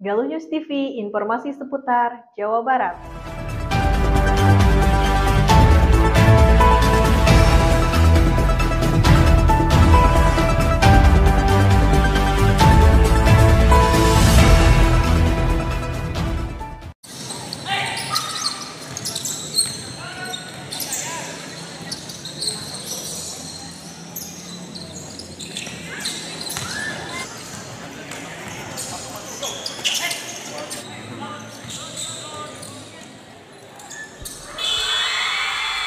Galuh News TV, informasi seputar Jawa Barat.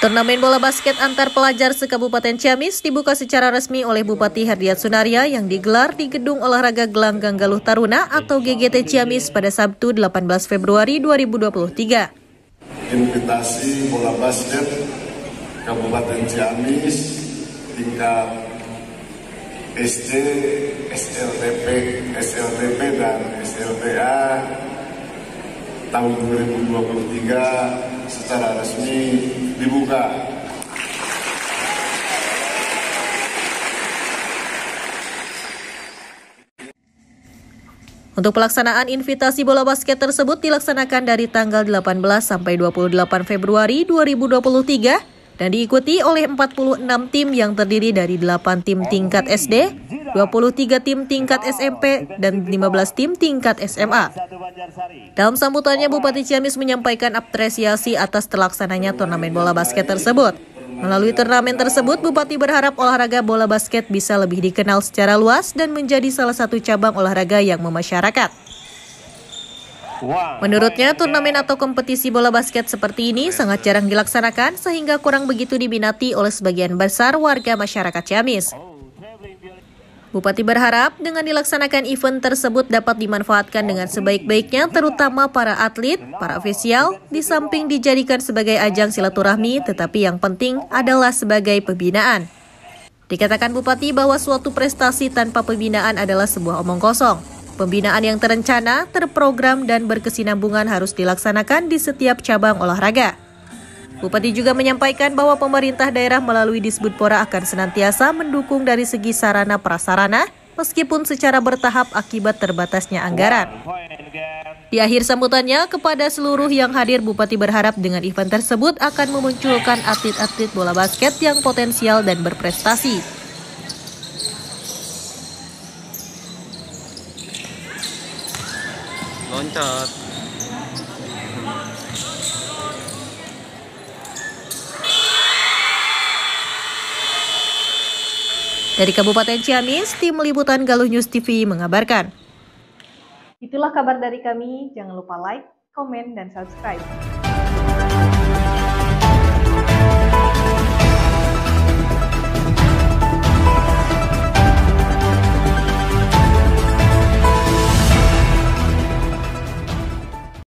Turnamen bola basket antar pelajar sekabupaten Ciamis dibuka secara resmi oleh Bupati Herdiat Sunaria yang digelar di Gedung Olahraga Gelanggang Galuh Taruna atau GGT Ciamis pada Sabtu 18 Februari 2023. Invitasi bola basket Kabupaten Ciamis tingkat SD, SLTP, SLTP dan SLTA tahun 2023 secara resmi dibuka. Untuk pelaksanaan invitasi bola basket tersebut dilaksanakan dari tanggal 18 sampai 28 Februari 2023 dan diikuti oleh 46 tim yang terdiri dari 8 tim tingkat SD, 23 tim tingkat SMP, dan 15 tim tingkat SMA. Dalam sambutannya, Bupati Ciamis menyampaikan apresiasi atas terlaksananya turnamen bola basket tersebut. Melalui turnamen tersebut, Bupati berharap olahraga bola basket bisa lebih dikenal secara luas dan menjadi salah satu cabang olahraga yang memasyarakat. Menurutnya, turnamen atau kompetisi bola basket seperti ini sangat jarang dilaksanakan sehingga kurang begitu diminati oleh sebagian besar warga masyarakat Ciamis. Oh. Bupati berharap dengan dilaksanakan event tersebut dapat dimanfaatkan dengan sebaik-baiknya terutama para atlet, para ofisial, di samping dijadikan sebagai ajang silaturahmi tetapi yang penting adalah sebagai pembinaan. Dikatakan Bupati bahwa suatu prestasi tanpa pembinaan adalah sebuah omong kosong. Pembinaan yang terencana, terprogram, dan berkesinambungan harus dilaksanakan di setiap cabang olahraga. Bupati juga menyampaikan bahwa pemerintah daerah melalui Disbudpora akan senantiasa mendukung dari segi sarana prasarana meskipun secara bertahap akibat terbatasnya anggaran. Di akhir sambutannya, kepada seluruh yang hadir, Bupati berharap dengan event tersebut akan memunculkan atlet-atlet bola basket yang potensial dan berprestasi. Loncat. Dari Kabupaten Ciamis, tim liputan Galuh News TV mengabarkan. Itulah kabar dari kami. Jangan lupa like, komen, dan subscribe.